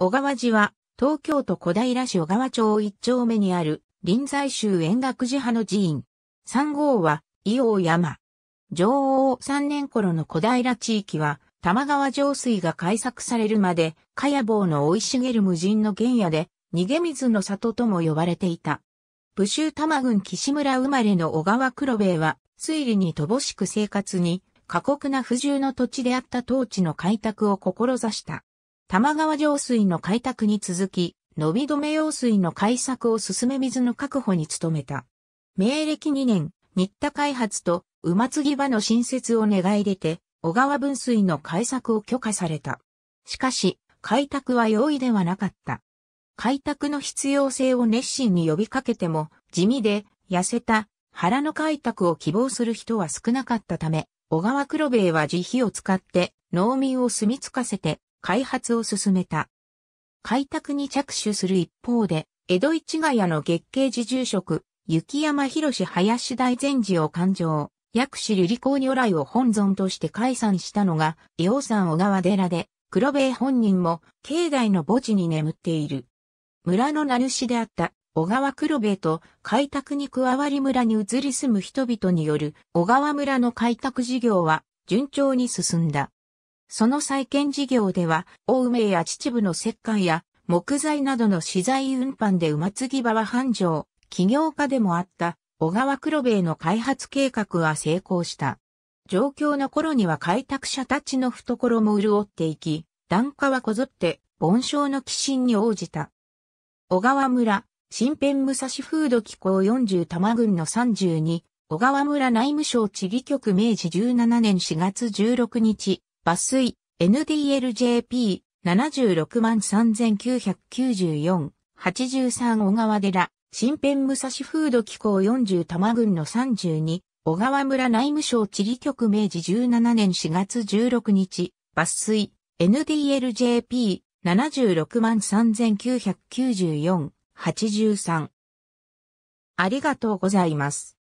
小川寺は、東京都小平市小川町一丁目にある、臨済宗円楽寺派の寺院。三号は、伊王山。女王三年頃の小平地域は、玉川上水が開削されるまで、かやぼうの生い茂る無人の原野で、逃げ水の里とも呼ばれていた。武州玉郡岸村生まれの小川黒兵衛は、推理に乏しく生活に、過酷な不住の土地であった当地の開拓を志した。玉川上水の開拓に続き、伸び止め用水の開削を進め水の確保に努めた。明暦2年、新田開発と馬継ぎ場の新設を願い出て、小川分水の開削を許可された。しかし、開拓は容易ではなかった。開拓の必要性を熱心に呼びかけても、地味で痩せた腹の開拓を希望する人は少なかったため、小川黒兵衛は慈悲を使って農民を住み着かせて開発を進めた。開拓に着手する一方で、江戸市ヶ谷の月桂寺住職、雪山博林大善寺を勘定、薬師瑠璃光如来を本尊として解散したのが、伊王山小川寺で、黒部本人も、境内の墓地に眠っている。村の名主であった小川黒部と開拓に加わり村に移り住む人々による小川村の開拓事業は順調に進んだ。その再建事業では、大梅や秩父の石灰や木材などの資材運搬で馬継ぎ場は繁盛、起業家でもあった小川黒兵衛の開発計画は成功した。状況の頃には開拓者たちの懐も潤っていき、檀家はこぞって盆昇の寄進に応じた。小川村、新編武蔵風土機構40玉郡の32、小川村内務省地理局明治17年4月16日、抜粋、NDLJP、76万3994、83小川寺、新編武蔵風土機構40多摩郡の32、小川村内務省地理局明治17年4月16日、抜粋、NDLJP、76万3994、83。ありがとうございます。